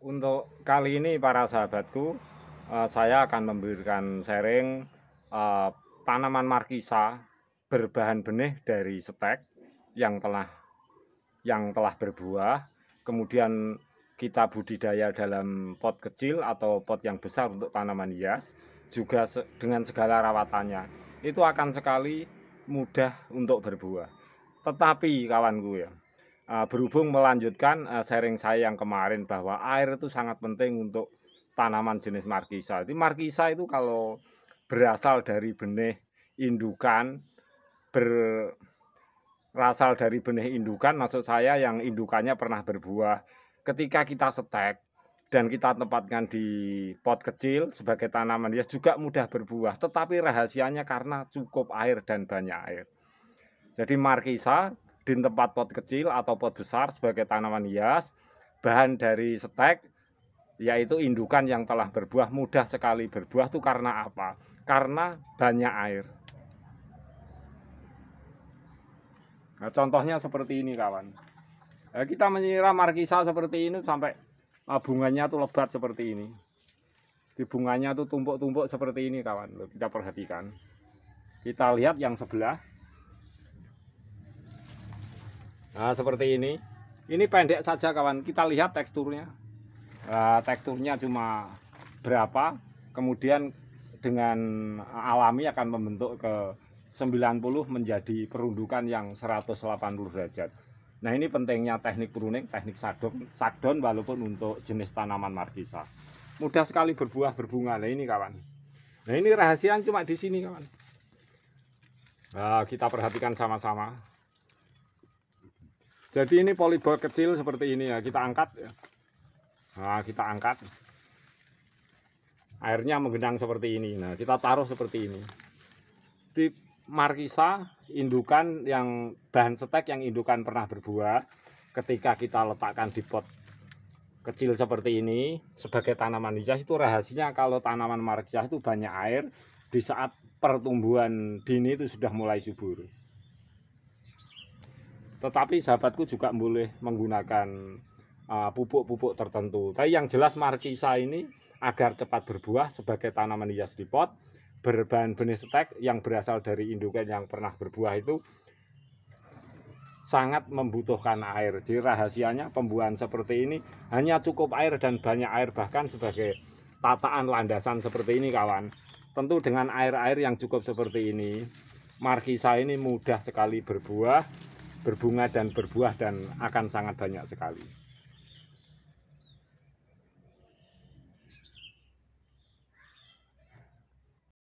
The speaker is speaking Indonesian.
Untuk kali ini para sahabatku, eh, saya akan memberikan sharing eh, tanaman markisa berbahan benih dari stek yang telah yang telah berbuah, kemudian kita budidaya dalam pot kecil atau pot yang besar untuk tanaman hias, juga dengan segala rawatannya. Itu akan sekali mudah untuk berbuah. Tetapi kawan gue ya, Eh, berhubung melanjutkan eh, sharing saya yang kemarin bahwa air itu sangat penting untuk tanaman jenis markisa. Jadi markisa itu kalau berasal dari benih indukan berasal dari benih indukan maksud saya yang indukannya pernah berbuah. Ketika kita setek dan kita tempatkan di pot kecil sebagai tanaman hias ya juga mudah berbuah, tetapi rahasianya karena cukup air dan banyak air. Jadi markisa di tempat pot kecil atau pot besar sebagai tanaman hias. Bahan dari stek yaitu indukan yang telah berbuah mudah sekali berbuah itu karena apa? Karena banyak air. Nah, contohnya seperti ini kawan. Nah, kita menyiram markisa seperti ini sampai ah, bunganya tuh lebat seperti ini. Di bunganya tuh tumpuk-tumpuk seperti ini kawan. kita perhatikan. Kita lihat yang sebelah Nah, seperti ini. Ini pendek saja kawan. Kita lihat teksturnya. Nah, teksturnya cuma berapa. Kemudian dengan alami akan membentuk ke 90 menjadi perundukan yang 180 derajat. Nah ini pentingnya teknik pruning, teknik sadon, sadon walaupun untuk jenis tanaman markisa Mudah sekali berbuah berbunga. Nah ini kawan. Nah ini rahasia cuma di sini kawan. Nah, kita perhatikan sama-sama. Jadi ini polybag kecil seperti ini ya, kita angkat ya. Nah, kita angkat. Airnya menggenang seperti ini. Nah, kita taruh seperti ini. Di markisa indukan yang bahan setek yang indukan pernah berbuah ketika kita letakkan di pot kecil seperti ini sebagai tanaman hijau itu rahasianya kalau tanaman markisa itu banyak air di saat pertumbuhan dini itu sudah mulai subur. Tetapi sahabatku juga boleh menggunakan ah, pupuk-pupuk uh, tertentu. Tapi yang jelas markisa ini agar cepat berbuah sebagai tanaman hias di pot berbahan benih stek yang berasal dari indukan yang pernah berbuah itu sangat membutuhkan air. Jadi rahasianya pembuahan seperti ini hanya cukup air dan banyak air bahkan sebagai tataan landasan seperti ini kawan. Tentu dengan air-air yang cukup seperti ini, markisa ini mudah sekali berbuah berbunga dan berbuah dan akan sangat banyak sekali.